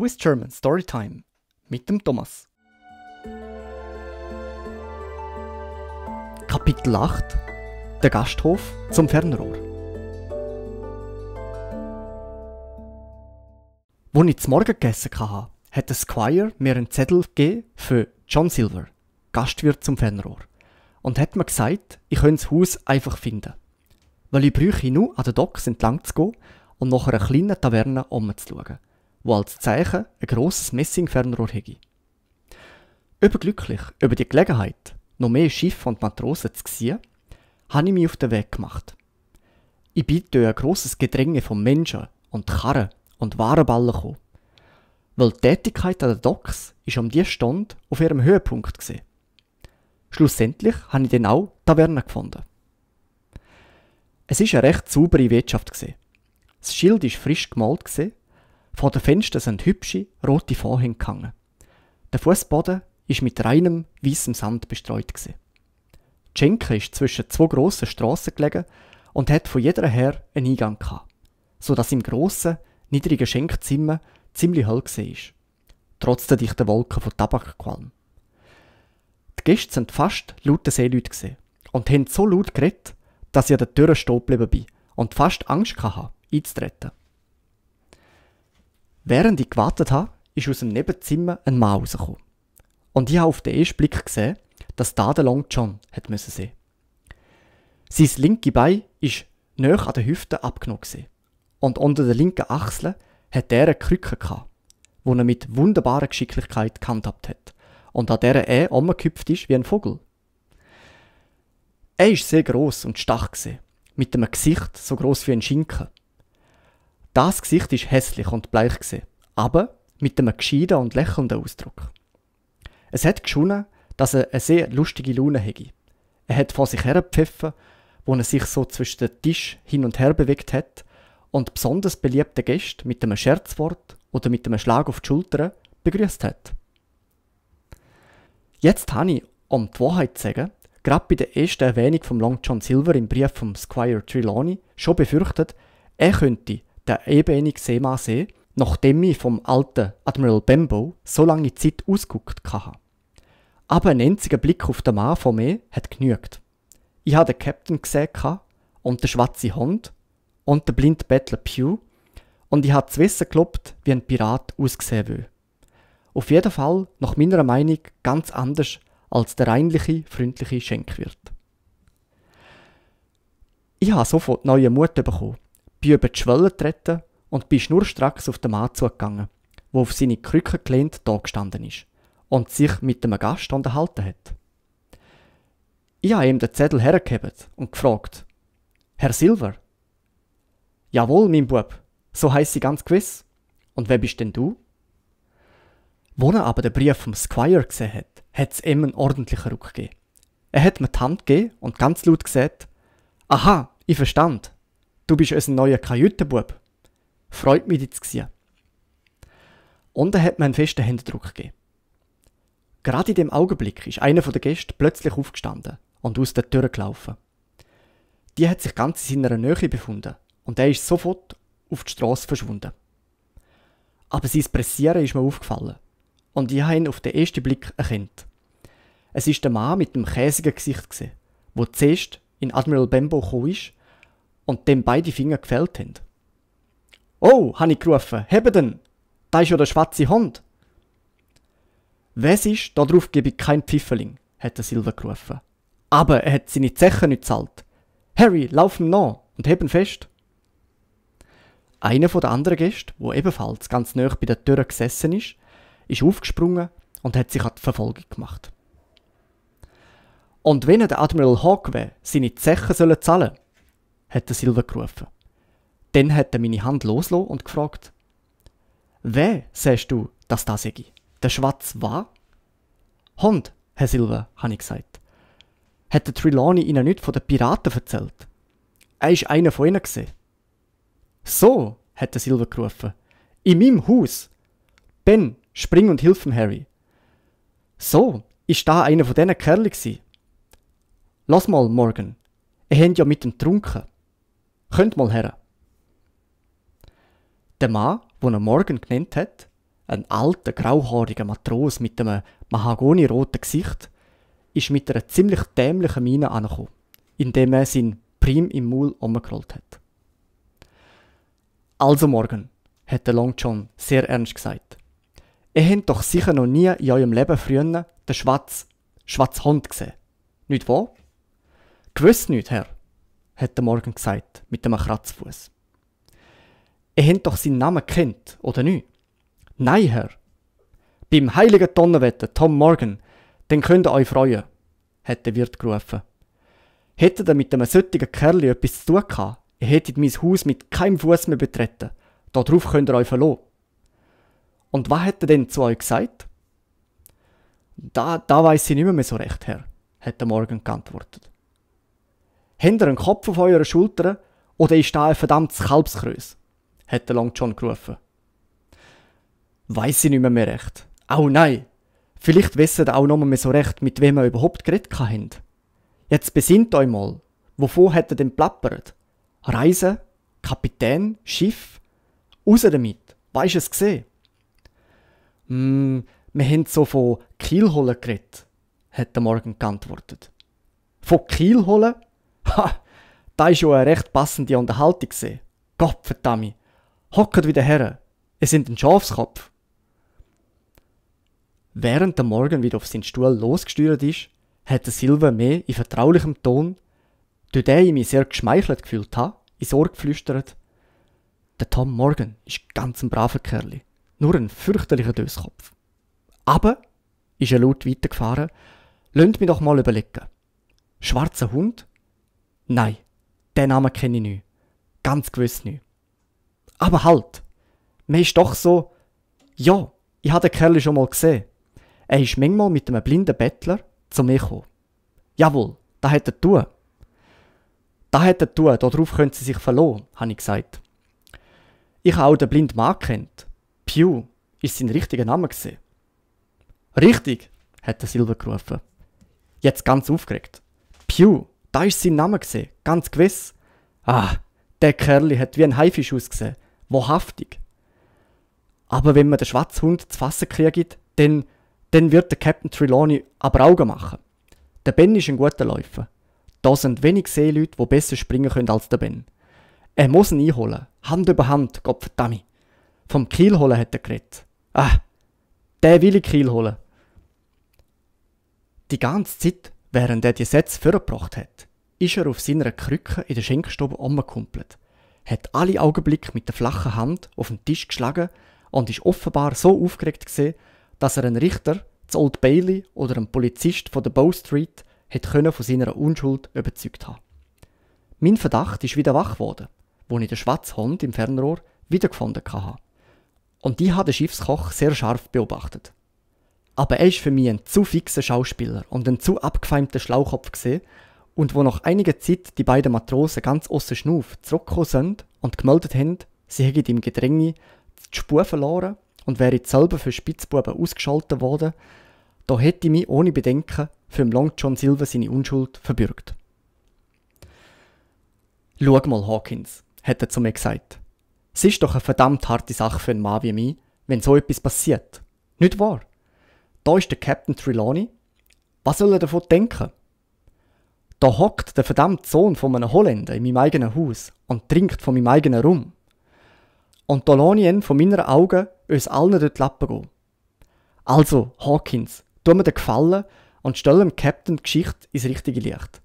Swiss German Storytime mit dem Thomas. Kapitel 8 Der Gasthof zum Fernrohr. Wo ich zum Morgen gegessen hatte, hat der Squire mir einen Zettel gegeben für John Silver, Gastwirt zum Fernrohr, und hat mir gesagt, ich könnte das Haus einfach finden. Weil ich bräuchte nur an den Docks entlang zu gehen und nach einer kleinen Taverne umzuschauen wo als Zeichen ein grosses Messingfernrohr hätte. Überglücklich über die Gelegenheit, noch mehr Schiffe und Matrosen zu sehen, habe ich mich auf den Weg gemacht. Ich bin durch ein grosses Gedränge von Menschen und Karren und Warenballen gekommen, weil die Tätigkeit an den Docks ist um diese Stunde auf ihrem Höhepunkt gewesen. Schlussendlich habe ich dann auch Taverne gefunden. Es ist eine recht saubere Wirtschaft. Gewesen. Das Schild war frisch gemalt vor den Fenstern sind hübsche, rote Vorhänge gehangen. Der Fußboden war mit reinem, weißem Sand bestreut. Die Schenke ist zwischen zwei grossen Strassen gelegen und hat von jeder her einen Eingang gehabt, sodass im grossen, niedrigen Schenkzimmer ziemlich hell war. Trotz der dichten Wolken von Tabakqualm. Die Gäste waren fast laute Seeleute und haben so laut geredet, dass ich an der Tür stehen geblieben bin und fast Angst hatte, einzutreten. Während ich gewartet habe, ist aus dem Nebenzimmer ein Mann rausgekommen. Und ich habe auf den ersten Blick gesehen, dass da der Long John hat müssen Sein linke Bein ist näher an der Hüfte abgenommen und unter der linken Achsel hat er eine Krücke gehabt, wo er mit wunderbarer Geschicklichkeit gehandhabt hat und an der er umgehüpft ist wie ein Vogel. Er ist sehr gross und stach gewesen, mit einem Gesicht so gross wie ein Schinken das Gesicht ist hässlich und bleich gewesen, aber mit einem gescheiden und lächelnden Ausdruck. Es hat geschunen, dass er eine sehr lustige Laune hatte. Er hat vor sich her gepfiffen, wo er sich so zwischen den Tisch hin und her bewegt hat und besonders beliebte Gäste mit einem Scherzwort oder mit einem Schlag auf die Schulter begrüßt hat. Jetzt habe ich, um die Wahrheit zu sagen, gerade bei der ersten Erwähnung von Long John Silver im Brief von Squire Trelawney schon befürchtet, er könnte der Ebene Seemasee, nachdem ich vom alten Admiral Bembo so lange Zeit ausguckt hatte. Aber ein einziger Blick auf den Mann von mir hat genügt. Ich habe den Captain gesehen und den schwarzen Hund und den blinden Bettler Pew und ich habe zu wissen geglaubt, wie ein Pirat aussehen will. Auf jeden Fall, nach meiner Meinung, ganz anders als der reinliche, freundliche Schenkwirt. Ich habe sofort neue Mut bekommen bin über die Schwelle getreten und bin schnurstracks auf den Mann zugegangen, der auf seine Krücke gelehnt da gestanden ist und sich mit einem Gast unterhalten hat. Ich habe ihm den Zettel hergegeben und gefragt, Herr Silver? Jawohl, mein Bub, so heißt sie ganz gewiss. Und wer bist denn du? Wo er aber den Brief vom Squire gesehen hat, hat es ihm einen ordentlichen Ruck gegeben. Er hat mir die Hand gegeben und ganz laut gesagt, Aha, ich verstand. Du bist ein neuer Kajütenbub. Freut mich, dich zu sehen. Und er hat mir einen festen Händedruck gegeben. Gerade in dem Augenblick ist einer der Gäste plötzlich aufgestanden und aus der Tür gelaufen. Die hat sich ganz in seiner Nähe befunden und er ist sofort auf die Strasse verschwunden. Aber sein Pressieren ist mir aufgefallen und ich habe ihn auf den ersten Blick erkannt. Es ist der Mann mit dem käsigen Gesicht, gewesen, wo zuerst in Admiral Bembo gekommen ist und dem beide Finger gefällt haben. Oh, habe ich gerufen, hebe denn! Da ist ja der schwarze Hund! Wes ist, darauf gebe ich kein Pfifferling, hat der Silver gerufen. Aber er hat seine Zeche nicht zahlt. Harry, lauf ihm nach und ihn fest! Einer der anderen Gäste, wo ebenfalls ganz nah bei der Tür gesessen ist, ist aufgesprungen und hat sich an die Verfolgung gemacht. Und wenn der Admiral Hawke seine Zeche sollen zahlen hat der Silver gerufen. Dann hat er meine Hand losgelassen und gefragt, «Wer sagst du, dass das sei? Der Schwatz war?» «Hund, Herr Silver», habe ich gesagt. «Hat der Trelawney Ihnen nicht von den Piraten erzählt? Er ist einer von ihnen gesehen.» «So», hat der Silver gerufen. «In meinem Haus! Ben, spring und hilf ihm, Harry!» «So, ist da einer von diesen Kerlen gsi. Lass mal, Morgan, er händ ja mit dem trunken. Könnt mal her. Der Mann, den er morgen genannt hat, ein alter, grauhaariger Matros mit einem mahagoniroten Gesicht, ist mit einer ziemlich dämlichen Miene angekommen, indem er sein Prim im Maul umgerollt hat. Also morgen, hat der Long John sehr ernst gesagt. Ihr habt doch sicher noch nie in eurem Leben früher den schwarzen Hund gesehen. Nicht wahr? Gewiss nicht, Herr, hat der Morgan gesagt, mit dem Kratzfuß. Ihr habt doch seinen Namen kennt, oder nicht? Nein, Herr. Beim heiligen Tonnenwetter, Tom Morgan, dann könnt ihr euch freuen, hat der Wirt gerufen. Hätte er mit einem solchen Kerl etwas zu tun gehabt, ihr hättet mein Haus mit keinem Fuß mehr betreten. Darauf könnt ihr euch verlassen. Und was hat er denn zu euch gesagt? Da, da weiß ich nicht mehr so recht, Herr, hat der Morgan geantwortet. Habt ihr einen Kopf auf eurer Schulter oder ist da ein verdammtes Kalbskrös? hat der Long John gerufen. Weiss ich nicht mehr, mehr recht. Auch nein! Vielleicht wissen ihr auch noch mehr so recht, mit wem wir überhaupt geredet haben. Jetzt besinnt euch mal, wovon hat er denn plappert? Reisen? Kapitän? Schiff? Raus damit! Weisst es gesehen? Hm, wir haben so von Kiel holen geredet, hat der Morgan geantwortet. Von Kiel holen? Ha, da isch jo eine recht passende Unterhaltung gsi. Gott verdammt, hocket wieder her, es sind ein Schafskopf. Während der Morgan wieder auf seinen Stuhl losgesteuert isch, hat der Silva mir in vertraulichem Ton, durch den ich mich sehr geschmeichelt gefühlt habe, ins Ohr geflüstert. Der Tom Morgan isch ganz ein braver Kerli, nur ein fürchterlicher Döskopf. Aber, isch er laut weitergefahren, lönt mich doch mal überlegen. Schwarzer Hund Nein, den Namen kenne ich nicht. Ganz gewiss nicht. Aber halt, mir ist doch so, ja, ich habe den Kerl schon mal gesehen. Er ist manchmal mit einem blinden Bettler zu mir gekommen. Jawohl, da hat er tun. Da hat er tun, darauf können sie sich verloren, habe ich gesagt. Ich habe auch den blinden Mann kennt. Pew ist sein richtiger Name gesehen. Richtig, hat der Silber gerufen. Jetzt ganz aufgeregt. Pew da ist sein Name gesehen, ganz gewiss. Ah, der Kerl hat wie ein Haifisch ausgesehen. Wahrhaftig. Aber wenn man den schwarzen Hund zu fassen kriegt, dann, dann wird der Captain Trelawney aber Augen machen. Der Ben ist ein guter Läufer. Da sind wenig Seeleute, die besser springen können als der Ben. Er muss ihn einholen. Hand über Hand, Gottverdammt. Vom Kiel holen hat er geredet. Ah, der will ich Kiel holen. Die ganze Zeit Während er die Sätze vorgebracht hat, ist er auf seiner Krücke in der Schenkstube umgekumpelt, hat alle Augenblicke mit der flachen Hand auf den Tisch geschlagen und ist offenbar so aufgeregt gewesen, dass er einen Richter, das Old Bailey oder einen Polizist von der Bow Street hat können von seiner Unschuld überzeugt haben. Mein Verdacht ist wieder wach geworden, wo ich den schwarzen Hund im Fernrohr wiedergefunden habe. Und ich habe den Schiffskoch sehr scharf beobachtet. Aber er ist für mich ein zu fixer Schauspieler und ein zu abgefeimter Schlauchkopf gewesen, und wo nach einiger Zeit die beiden Matrosen ganz außer Schnuf zurückgekommen sind und gemeldet haben, sie hätten im Gedränge die Spur verloren und wären selber für Spitzbuben ausgeschaltet worden, da hätte ich mich ohne Bedenken für Long John Silver seine Unschuld verbürgt. Schau mal, Hawkins, hat er zu mir gesagt. Es ist doch eine verdammt harte Sache für einen Mann wie mich, wenn so etwas passiert. Nicht wahr? Da ist der Captain Trelawney. Was soll er davon denken? Da hockt der verdammte Sohn von einem Holländer in meinem eigenen Haus und trinkt von meinem eigenen Rum. Und da lasse ich von meinen Augen uns allen dort lappen gehen. Also, Hawkins, tu mir den Gefallen und stell dem Captain die Geschichte ins richtige Licht.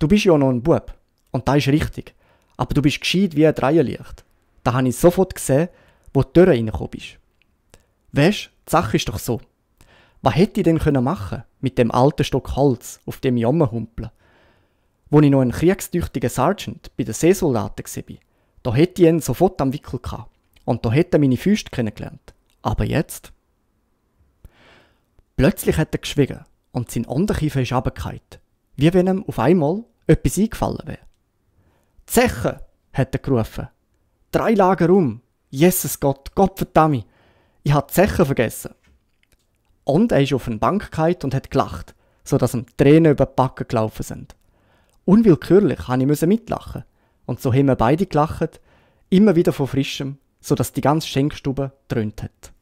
Du bist ja noch ein Bub und da ist richtig, aber du bist gescheit wie ein Dreierlicht. Da habe ich sofort gesehen, wo die Tür reingekommen bist. Weisst, die Sache ist doch so. Was hätte ich denn können machen mit dem alten Stock Holz, auf dem ich rumhumpeln? Wo ich noch ein kriegstüchtiger Sergeant bei den Seesoldaten war, da hätte ich ihn sofort am Wickel gehabt. Und da hätte er meine Füße kennengelernt. Aber jetzt? Plötzlich hat er geschwiegen und sein Unterkiefer ist runtergefallen. Wie wenn ihm auf einmal etwas eingefallen wäre. Zeche! hat er gerufen. Drei Lager um! Jesus Gott, Gott Gottverdammt! Ich habe Zeche vergessen und er ist auf eine Bank gehalten und hat gelacht, sodass ihm Tränen über die Backen gelaufen sind. Unwillkürlich musste ich mitlachen. Und so haben wir beide gelacht, immer wieder von Frischem, sodass die ganze Schenkstube dröhnt hat.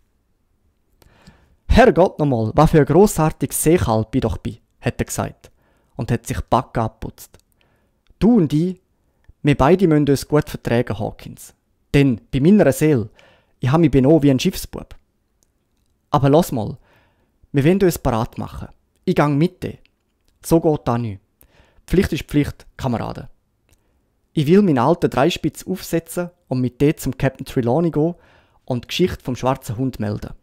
Herrgott nochmal, was für ein grossartiges Seekalb ich doch bin, hat er gesagt und hat sich die Backen abputzt. Du und ich, wir beide müssen uns gut vertragen, Hawkins. Denn bei meiner Seele, ich habe mich benommen wie ein Schiffsbub. Aber lass mal, wir wollen uns parat machen. Ich gang mit dir. So geht das nicht. Pflicht ist Pflicht, Kameraden. Ich will meinen alten Dreispitz aufsetzen und mit dir zum Captain Trelawney gehen und die Geschichte vom schwarzen Hund melden.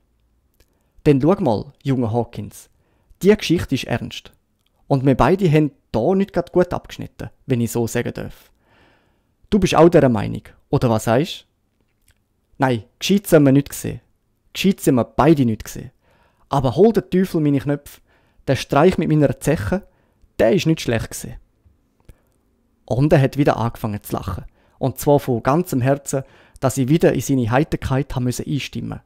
Denn schau mal, junger Hawkins, die Geschichte ist ernst. Und wir beide haben da nicht grad gut abgeschnitten, wenn ich so sagen darf. Du bist auch dieser Meinung, oder was heißt? Nein, gescheit sind wir nicht gesehen. Gescheit sind wir beide nicht gesehen. Aber hol den Teufel meine Knöpfe, der Streich mit meiner Zeche, der ist nicht schlecht gewesen. Und er hat wieder angefangen zu lachen. Und zwar von ganzem Herzen, dass ich wieder in seine Heiterkeit haben müssen einstimmen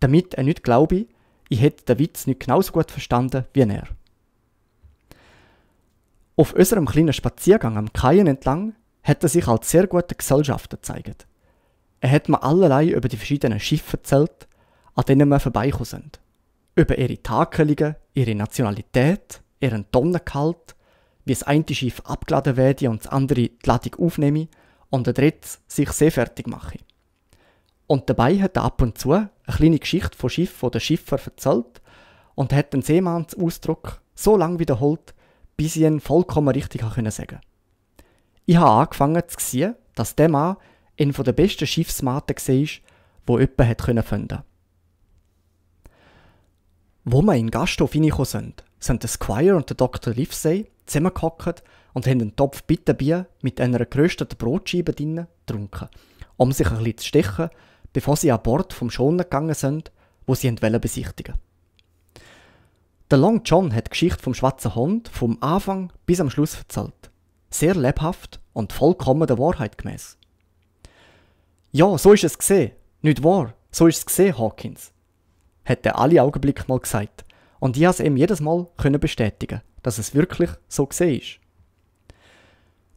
Damit er nicht glaube, ich hätte den Witz nicht genauso gut verstanden wie er. Auf unserem kleinen Spaziergang am Kaien entlang hat er sich als sehr guter Gesellschafter gezeigt. Er hat mir allerlei über die verschiedenen Schiffe erzählt, an denen wir vorbeikommen sind über ihre Takelungen, ihre Nationalität, ihren Tonnengehalt, wie das eine Schiff abgeladen werde und das andere die Ladung aufnehme und der dritte sich seefertig mache. Und dabei hat er ab und zu eine kleine Geschichte von Schiff oder Schiffer erzählt und hat den Seemannsausdruck so lange wiederholt, bis ich ihn vollkommen richtig sagen konnte. Ich habe angefangen zu sehen, dass dieser Mann einer der besten Schiffsmaten war, wo jemand finden konnte. Wo wir in den Gasthof reingekommen sind, sind der Squire und der Dr. Livesey zusammengehockt und haben einen Topf Bitterbier mit einer gerösteten Brotscheibe drinnen getrunken, um sich ein bisschen zu stechen, bevor sie an Bord vom Schonen gegangen sind, wo sie Welle besichtigen. Der Long John hat die Geschichte vom schwarzen Hund vom Anfang bis am Schluss erzählt. Sehr lebhaft und vollkommen der Wahrheit gemäß. Ja, so ist es gesehen. Nicht wahr? So ist es gesehen, Hawkins, hat er alle Augenblicke mal gesagt. Und ich konnte es ihm jedes Mal bestätigen, dass es wirklich so war.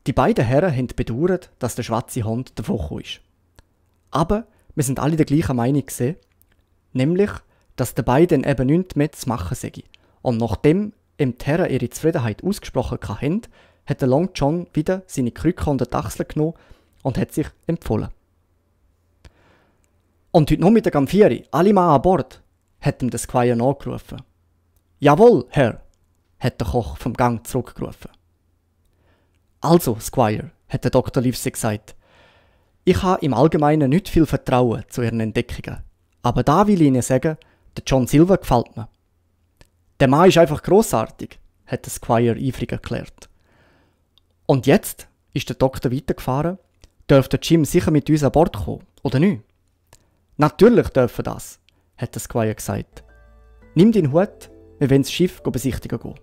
Die beiden Herren haben bedauert, dass der schwarze Hund davon ist. Aber wir sind alle der gleichen Meinung gewesen, nämlich, dass der beiden eben nichts mehr zu machen sei. Und nachdem im Herren ihre Zufriedenheit ausgesprochen haben, hat der Long John wieder seine Krücke und Dachsel genommen und hat sich empfohlen. Und heute noch mit 4 Uhr, alle Mann an Bord, hat ihm der Squire nachgerufen. Jawohl, Herr, hat der Koch vom Gang zurückgerufen. Also, Squire, hat der Dr. Livesey gesagt, ich habe im Allgemeinen nicht viel Vertrauen zu ihren Entdeckungen. Aber da will ich Ihnen sagen, der John Silver gefällt mir. Der Mann ist einfach großartig, hat der Squire eifrig erklärt. Und jetzt ist der Doktor weitergefahren, dürfte Jim sicher mit uns an Bord kommen, oder nicht? Natürlich dürfen das, hat der Squire gesagt. Nimm deinen Hut, wir wollen das Schiff besichtigen gehen.